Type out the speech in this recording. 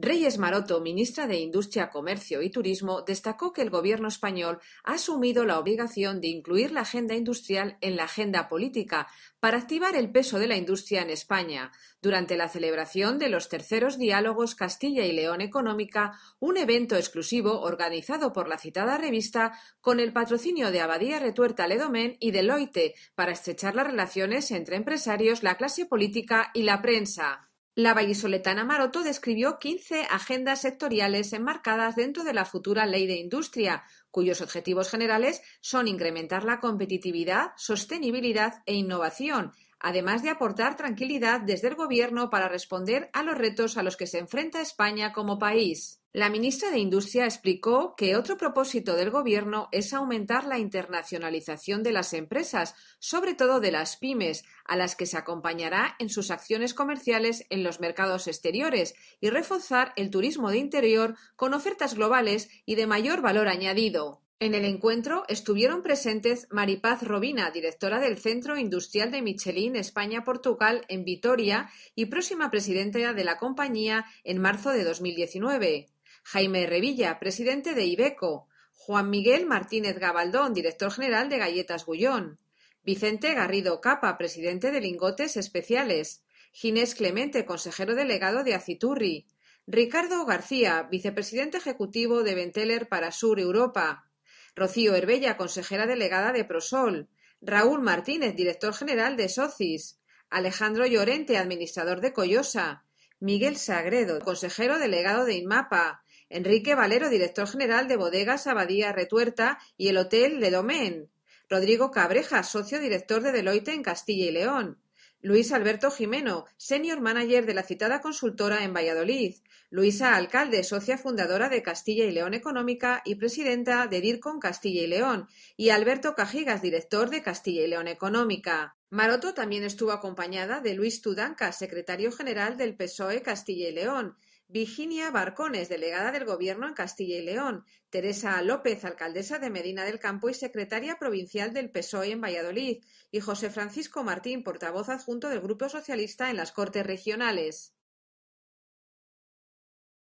Reyes Maroto, ministra de Industria, Comercio y Turismo, destacó que el Gobierno español ha asumido la obligación de incluir la agenda industrial en la agenda política para activar el peso de la industria en España, durante la celebración de los terceros diálogos Castilla y León Económica, un evento exclusivo organizado por la citada revista con el patrocinio de Abadía Retuerta Ledomén y Deloitte para estrechar las relaciones entre empresarios, la clase política y la prensa. La vallisoletana Maroto describió 15 agendas sectoriales enmarcadas dentro de la futura Ley de Industria, cuyos objetivos generales son incrementar la competitividad, sostenibilidad e innovación, además de aportar tranquilidad desde el Gobierno para responder a los retos a los que se enfrenta España como país. La ministra de Industria explicó que otro propósito del Gobierno es aumentar la internacionalización de las empresas, sobre todo de las pymes, a las que se acompañará en sus acciones comerciales en los mercados exteriores y reforzar el turismo de interior con ofertas globales y de mayor valor añadido. En el encuentro estuvieron presentes Maripaz Robina, directora del Centro Industrial de Michelin España-Portugal en Vitoria y próxima presidenta de la compañía en marzo de 2019. Jaime Revilla, presidente de Ibeco, Juan Miguel Martínez Gabaldón, director general de Galletas Gullón, Vicente Garrido Capa, presidente de Lingotes Especiales, Ginés Clemente, consejero delegado de Aciturri, Ricardo García, vicepresidente ejecutivo de Venteler para Sur Europa, Rocío Herbella, consejera delegada de Prosol, Raúl Martínez, director general de Socis, Alejandro Llorente, administrador de Collosa, Miguel Sagredo, consejero delegado de Inmapa, Enrique Valero, director general de Bodegas Abadía Retuerta y el Hotel de Domén. Rodrigo Cabreja, socio director de Deloitte en Castilla y León. Luis Alberto Jimeno, senior manager de la citada consultora en Valladolid. Luisa Alcalde, socia fundadora de Castilla y León Económica y presidenta de DIRCON Castilla y León. Y Alberto Cajigas, director de Castilla y León Económica. Maroto también estuvo acompañada de Luis Tudanca, secretario general del PSOE Castilla y León, Virginia Barcones, delegada del Gobierno en Castilla y León, Teresa López, alcaldesa de Medina del Campo y secretaria provincial del PSOE en Valladolid, y José Francisco Martín, portavoz adjunto del Grupo Socialista en las Cortes Regionales.